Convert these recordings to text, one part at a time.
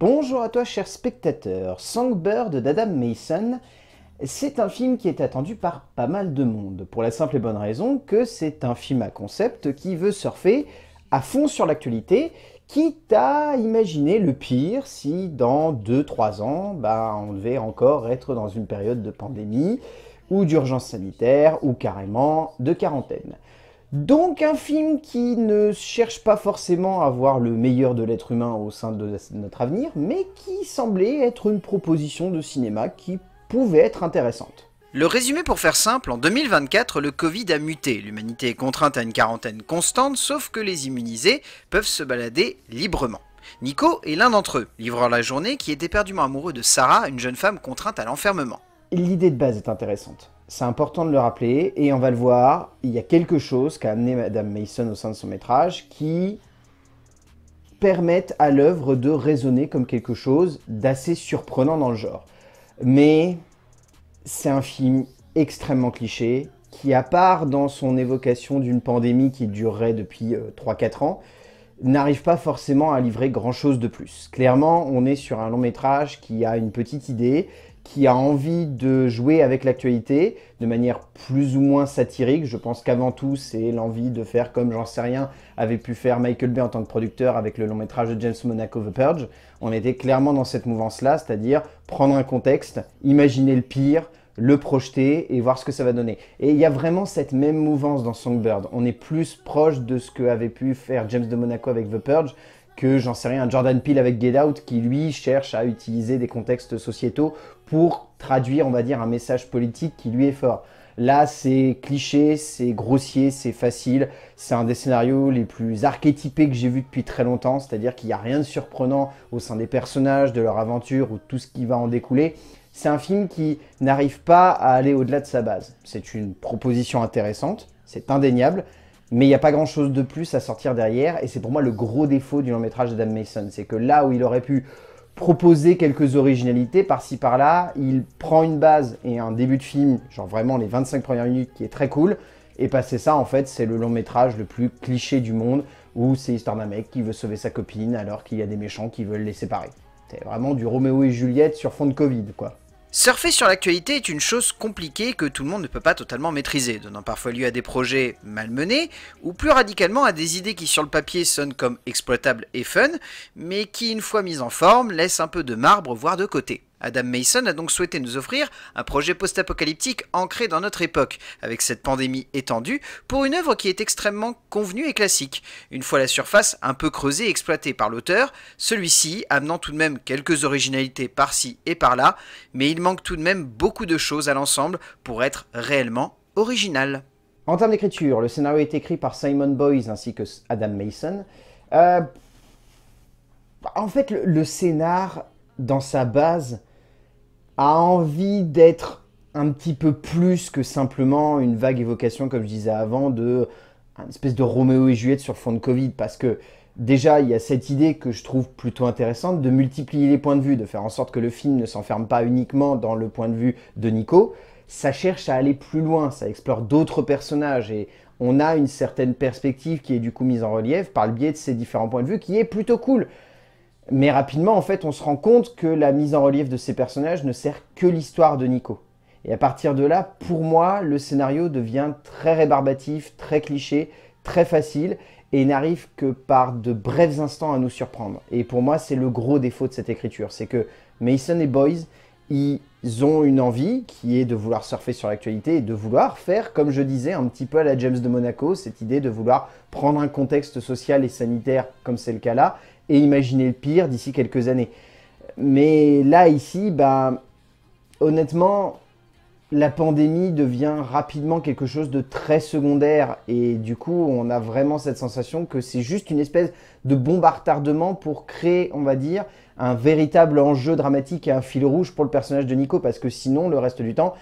Bonjour à toi cher spectateur, Songbird d'Adam Mason, c'est un film qui est attendu par pas mal de monde, pour la simple et bonne raison que c'est un film à concept qui veut surfer à fond sur l'actualité, quitte à imaginer le pire si dans 2-3 ans, bah, on devait encore être dans une période de pandémie, ou d'urgence sanitaire, ou carrément de quarantaine. Donc un film qui ne cherche pas forcément à voir le meilleur de l'être humain au sein de notre avenir, mais qui semblait être une proposition de cinéma qui pouvait être intéressante. Le résumé pour faire simple, en 2024, le Covid a muté. L'humanité est contrainte à une quarantaine constante, sauf que les immunisés peuvent se balader librement. Nico est l'un d'entre eux, livreur la journée, qui est éperdument amoureux de Sarah, une jeune femme contrainte à l'enfermement. L'idée de base est intéressante c'est important de le rappeler, et on va le voir, il y a quelque chose qu'a amené Madame Mason au sein de son métrage qui permettent à l'œuvre de résonner comme quelque chose d'assez surprenant dans le genre. Mais c'est un film extrêmement cliché qui, à part dans son évocation d'une pandémie qui durerait depuis 3-4 euh, ans, n'arrive pas forcément à livrer grand-chose de plus. Clairement, on est sur un long métrage qui a une petite idée qui a envie de jouer avec l'actualité de manière plus ou moins satirique. Je pense qu'avant tout, c'est l'envie de faire comme j'en sais rien avait pu faire Michael Bay en tant que producteur avec le long métrage de James Monaco The Purge. On était clairement dans cette mouvance-là, c'est-à-dire prendre un contexte, imaginer le pire, le projeter et voir ce que ça va donner. Et il y a vraiment cette même mouvance dans Songbird. On est plus proche de ce que avait pu faire James de Monaco avec The Purge que j'en sais rien, Jordan Peele avec Get Out qui lui cherche à utiliser des contextes sociétaux pour traduire, on va dire, un message politique qui lui est fort. Là, c'est cliché, c'est grossier, c'est facile. C'est un des scénarios les plus archétypés que j'ai vu depuis très longtemps, c'est-à-dire qu'il n'y a rien de surprenant au sein des personnages, de leur aventure ou tout ce qui va en découler. C'est un film qui n'arrive pas à aller au-delà de sa base. C'est une proposition intéressante, c'est indéniable, mais il n'y a pas grand-chose de plus à sortir derrière, et c'est pour moi le gros défaut du long métrage d'Adam Mason. C'est que là où il aurait pu proposer quelques originalités par-ci par-là. Il prend une base et un début de film, genre vraiment les 25 premières minutes, qui est très cool. Et passer bah, ça, en fait, c'est le long métrage le plus cliché du monde, où c'est histoire d'un mec qui veut sauver sa copine alors qu'il y a des méchants qui veulent les séparer. C'est vraiment du Roméo et Juliette sur fond de Covid, quoi. Surfer sur l'actualité est une chose compliquée que tout le monde ne peut pas totalement maîtriser, donnant parfois lieu à des projets malmenés, ou plus radicalement à des idées qui sur le papier sonnent comme exploitables et fun, mais qui une fois mises en forme laissent un peu de marbre voire de côté. Adam Mason a donc souhaité nous offrir un projet post-apocalyptique ancré dans notre époque, avec cette pandémie étendue, pour une œuvre qui est extrêmement convenue et classique. Une fois la surface un peu creusée et exploitée par l'auteur, celui-ci amenant tout de même quelques originalités par-ci et par-là, mais il manque tout de même beaucoup de choses à l'ensemble pour être réellement original. En termes d'écriture, le scénario est écrit par Simon Boyce ainsi que Adam Mason. Euh, en fait, le scénar, dans sa base, a envie d'être un petit peu plus que simplement une vague évocation, comme je disais avant, de une espèce de Roméo et Juliette sur fond de Covid, parce que déjà, il y a cette idée que je trouve plutôt intéressante de multiplier les points de vue, de faire en sorte que le film ne s'enferme pas uniquement dans le point de vue de Nico. Ça cherche à aller plus loin, ça explore d'autres personnages et on a une certaine perspective qui est du coup mise en relief par le biais de ces différents points de vue qui est plutôt cool. Mais rapidement, en fait, on se rend compte que la mise en relief de ces personnages ne sert que l'histoire de Nico. Et à partir de là, pour moi, le scénario devient très rébarbatif, très cliché, très facile, et n'arrive que par de brefs instants à nous surprendre. Et pour moi, c'est le gros défaut de cette écriture, c'est que Mason et Boys, ils ont une envie qui est de vouloir surfer sur l'actualité et de vouloir faire, comme je disais, un petit peu à la James de Monaco, cette idée de vouloir prendre un contexte social et sanitaire comme c'est le cas là, et imaginer le pire d'ici quelques années. Mais là, ici, bah, honnêtement, la pandémie devient rapidement quelque chose de très secondaire. Et du coup, on a vraiment cette sensation que c'est juste une espèce de bombardement pour créer, on va dire, un véritable enjeu dramatique et un fil rouge pour le personnage de Nico. Parce que sinon, le reste du temps,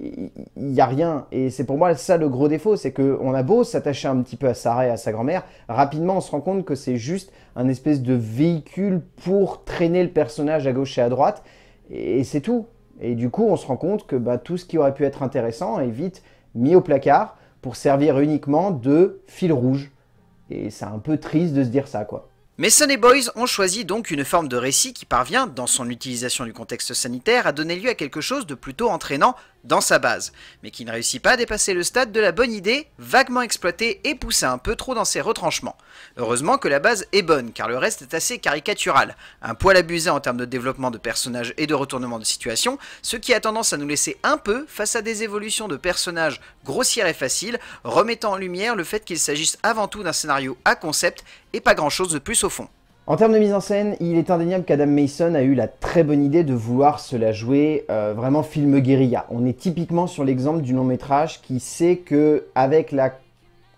il n'y a rien. Et c'est pour moi ça le gros défaut, c'est qu'on a beau s'attacher un petit peu à Sarah et à sa grand-mère, rapidement on se rend compte que c'est juste un espèce de véhicule pour traîner le personnage à gauche et à droite, et c'est tout. Et du coup on se rend compte que bah, tout ce qui aurait pu être intéressant est vite mis au placard pour servir uniquement de fil rouge. Et c'est un peu triste de se dire ça, quoi. Mais Sunny Boys ont choisi donc une forme de récit qui parvient, dans son utilisation du contexte sanitaire, à donner lieu à quelque chose de plutôt entraînant dans sa base, mais qui ne réussit pas à dépasser le stade de la bonne idée, vaguement exploitée et poussée un peu trop dans ses retranchements. Heureusement que la base est bonne, car le reste est assez caricatural, un poil abusé en termes de développement de personnages et de retournement de situation, ce qui a tendance à nous laisser un peu face à des évolutions de personnages grossières et faciles, remettant en lumière le fait qu'il s'agisse avant tout d'un scénario à concept et pas grand chose de plus au fond. En termes de mise en scène, il est indéniable qu'Adam Mason a eu la très bonne idée de vouloir cela jouer euh, vraiment film guérilla. On est typiquement sur l'exemple du long métrage qui sait que avec la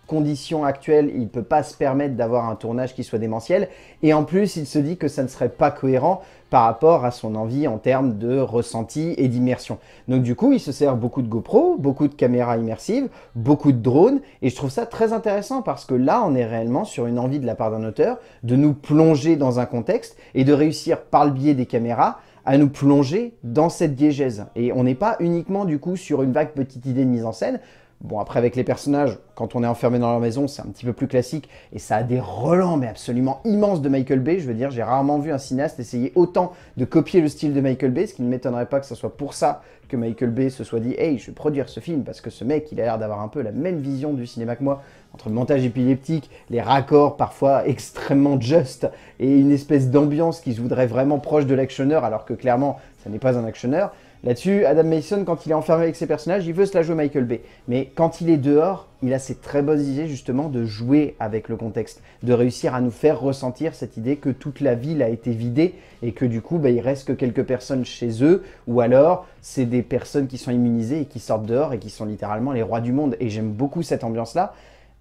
conditions actuelles, il ne peut pas se permettre d'avoir un tournage qui soit démentiel. Et en plus, il se dit que ça ne serait pas cohérent par rapport à son envie en termes de ressenti et d'immersion. Donc du coup, il se sert beaucoup de GoPro, beaucoup de caméras immersives, beaucoup de drones, et je trouve ça très intéressant parce que là, on est réellement sur une envie de la part d'un auteur de nous plonger dans un contexte et de réussir par le biais des caméras à nous plonger dans cette diégèse. Et on n'est pas uniquement du coup sur une vague petite idée de mise en scène. Bon, après, avec les personnages, quand on est enfermé dans leur maison, c'est un petit peu plus classique et ça a des relents, mais absolument immenses de Michael Bay. Je veux dire, j'ai rarement vu un cinéaste essayer autant de copier le style de Michael Bay, ce qui ne m'étonnerait pas que ce soit pour ça que Michael Bay se soit dit Hey, je vais produire ce film parce que ce mec, il a l'air d'avoir un peu la même vision du cinéma que moi entre le montage épileptique, les raccords parfois extrêmement justes et une espèce d'ambiance qui se voudrait vraiment proche de l'actionneur alors que clairement ça n'est pas un actionneur. Là-dessus, Adam Mason, quand il est enfermé avec ses personnages, il veut se la jouer Michael Bay. Mais quand il est dehors, il a ces très bonnes idées justement de jouer avec le contexte, de réussir à nous faire ressentir cette idée que toute la ville a été vidée et que du coup, bah, il reste que quelques personnes chez eux, ou alors c'est des personnes qui sont immunisées et qui sortent dehors et qui sont littéralement les rois du monde. Et j'aime beaucoup cette ambiance-là.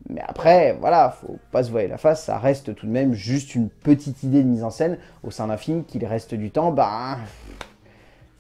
Mais après, voilà, faut pas se voiler la face, ça reste tout de même juste une petite idée de mise en scène au sein d'un film qui, reste du temps, bah,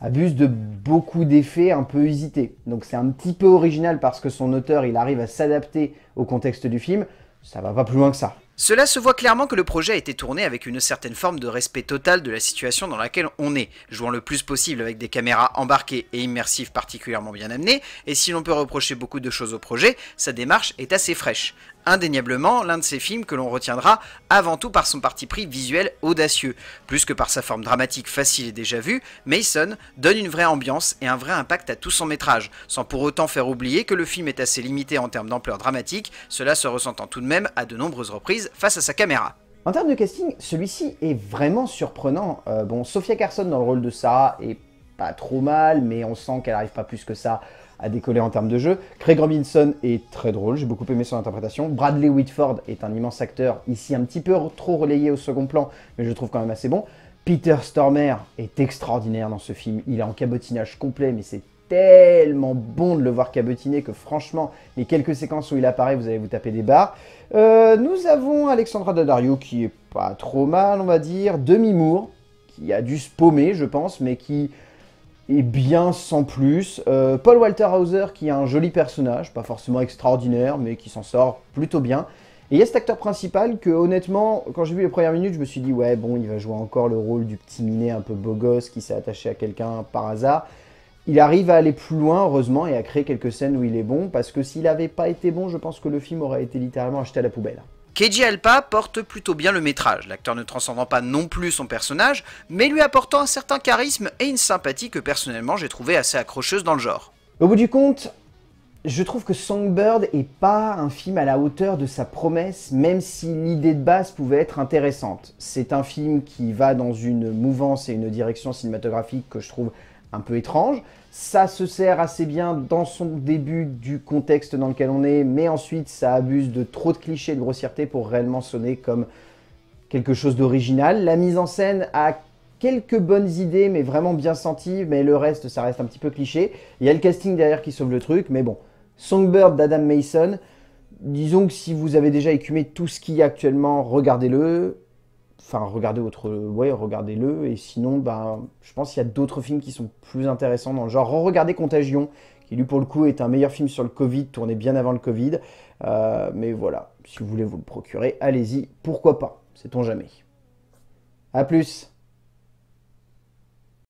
abuse de beaucoup d'effets un peu usités. Donc c'est un petit peu original parce que son auteur, il arrive à s'adapter au contexte du film, ça va pas plus loin que ça. Cela se voit clairement que le projet a été tourné avec une certaine forme de respect total de la situation dans laquelle on est, jouant le plus possible avec des caméras embarquées et immersives particulièrement bien amenées, et si l'on peut reprocher beaucoup de choses au projet, sa démarche est assez fraîche. Indéniablement, l'un de ces films que l'on retiendra avant tout par son parti pris visuel audacieux, plus que par sa forme dramatique facile et déjà vue, Mason donne une vraie ambiance et un vrai impact à tout son métrage, sans pour autant faire oublier que le film est assez limité en termes d'ampleur dramatique, cela se ressentant tout de même à de nombreuses reprises face à sa caméra. En termes de casting, celui-ci est vraiment surprenant. Euh, bon, Sophia Carson dans le rôle de Sarah est pas trop mal, mais on sent qu'elle n'arrive pas plus que ça à décoller en termes de jeu. Craig Robinson est très drôle, j'ai beaucoup aimé son interprétation. Bradley Whitford est un immense acteur, ici un petit peu trop relayé au second plan, mais je trouve quand même assez bon. Peter Stormer est extraordinaire dans ce film, il est en cabotinage complet, mais c'est tellement bon de le voir cabotiner que franchement, les quelques séquences où il apparaît, vous allez vous taper des barres. Euh, nous avons Alexandra Daddario qui est pas trop mal, on va dire. Demi mour qui a dû se paumer, je pense, mais qui est bien sans plus. Euh, Paul Walter Hauser qui a un joli personnage, pas forcément extraordinaire, mais qui s'en sort plutôt bien. Et il y a cet acteur principal que, honnêtement, quand j'ai vu les premières minutes, je me suis dit, ouais, bon, il va jouer encore le rôle du petit minet un peu beau gosse qui s'est attaché à quelqu'un par hasard il arrive à aller plus loin, heureusement, et à créer quelques scènes où il est bon, parce que s'il n'avait pas été bon, je pense que le film aurait été littéralement acheté à la poubelle. Keiji Alpa porte plutôt bien le métrage, l'acteur ne transcendant pas non plus son personnage, mais lui apportant un certain charisme et une sympathie que personnellement j'ai trouvé assez accrocheuse dans le genre. Au bout du compte, je trouve que Songbird est pas un film à la hauteur de sa promesse, même si l'idée de base pouvait être intéressante. C'est un film qui va dans une mouvance et une direction cinématographique que je trouve un peu étrange. Ça se sert assez bien dans son début du contexte dans lequel on est, mais ensuite ça abuse de trop de clichés et de grossièreté pour réellement sonner comme quelque chose d'original. La mise en scène a quelques bonnes idées, mais vraiment bien senties, mais le reste, ça reste un petit peu cliché. Il y a le casting derrière qui sauve le truc, mais bon. Songbird d'Adam Mason, disons que si vous avez déjà écumé tout ce qu'il y a actuellement, regardez-le enfin regardez autre ouais regardez-le et sinon ben je pense qu'il y a d'autres films qui sont plus intéressants dans le genre regardez Contagion qui lui pour le coup est un meilleur film sur le Covid tourné bien avant le Covid euh, mais voilà si vous voulez vous le procurer allez-y pourquoi pas sait-on jamais à plus